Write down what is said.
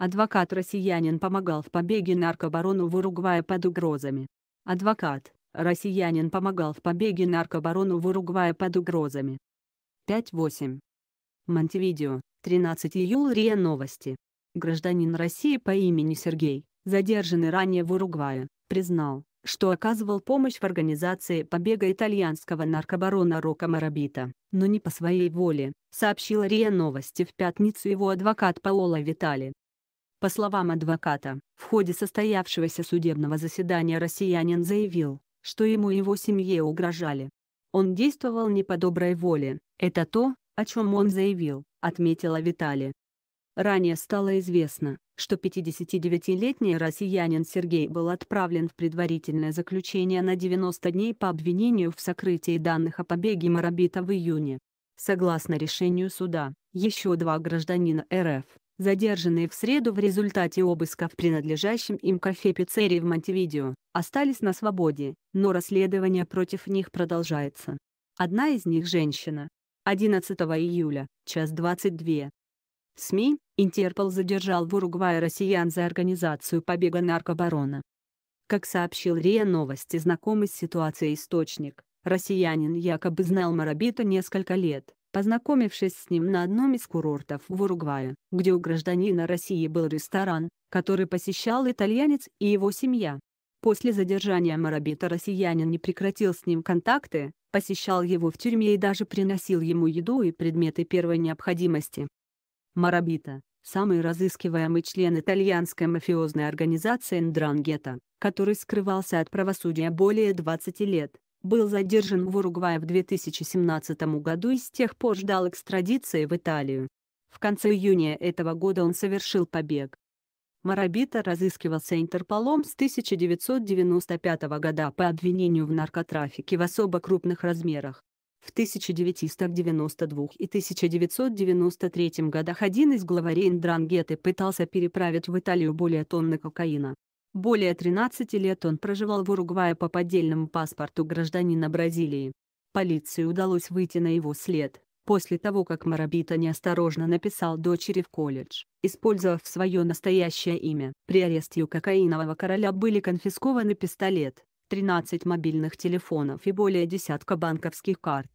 Адвокат-россиянин помогал в побеге наркобарону в Уругвае под угрозами. Адвокат, россиянин помогал в побеге наркобарону в Уругвае под угрозами. 5.8. Монтевидео, 13 июля РИА Новости. Гражданин России по имени Сергей, задержанный ранее в Уругвае, признал, что оказывал помощь в организации побега итальянского наркобарона Рока Марабита, но не по своей воле, сообщила РИА Новости в пятницу его адвокат Паоло Витали. По словам адвоката, в ходе состоявшегося судебного заседания россиянин заявил, что ему и его семье угрожали. Он действовал не по доброй воле, это то, о чем он заявил, отметила Витали. Ранее стало известно, что 59-летний россиянин Сергей был отправлен в предварительное заключение на 90 дней по обвинению в сокрытии данных о побеге Марабита в июне. Согласно решению суда, еще два гражданина РФ, задержанные в среду в результате обыска в принадлежащем им кафе-пиццерии в Монтевидео, остались на свободе, но расследование против них продолжается. Одна из них – женщина. 11 июля, час 22. СМИ, Интерпол задержал в Уругвае россиян за организацию побега наркобарона. Как сообщил РИА Новости знакомый с ситуацией источник, россиянин якобы знал Марабита несколько лет, познакомившись с ним на одном из курортов в Уругвае, где у гражданина России был ресторан, который посещал итальянец и его семья. После задержания Марабита россиянин не прекратил с ним контакты, посещал его в тюрьме и даже приносил ему еду и предметы первой необходимости. Марабита – самый разыскиваемый член итальянской мафиозной организации Ндрангета, который скрывался от правосудия более 20 лет, был задержан в Уругвае в 2017 году и с тех пор ждал экстрадиции в Италию. В конце июня этого года он совершил побег. Марабита разыскивался Интерполом с 1995 года по обвинению в наркотрафике в особо крупных размерах. В 1992 и 1993 годах один из главарей Ндрангеты пытался переправить в Италию более тонны кокаина. Более 13 лет он проживал в Уругвае по поддельному паспорту гражданина Бразилии. Полиции удалось выйти на его след, после того как Марабита неосторожно написал дочери в колледж, использовав свое настоящее имя. При аресте у кокаинового короля были конфискованы пистолет, 13 мобильных телефонов и более десятка банковских карт.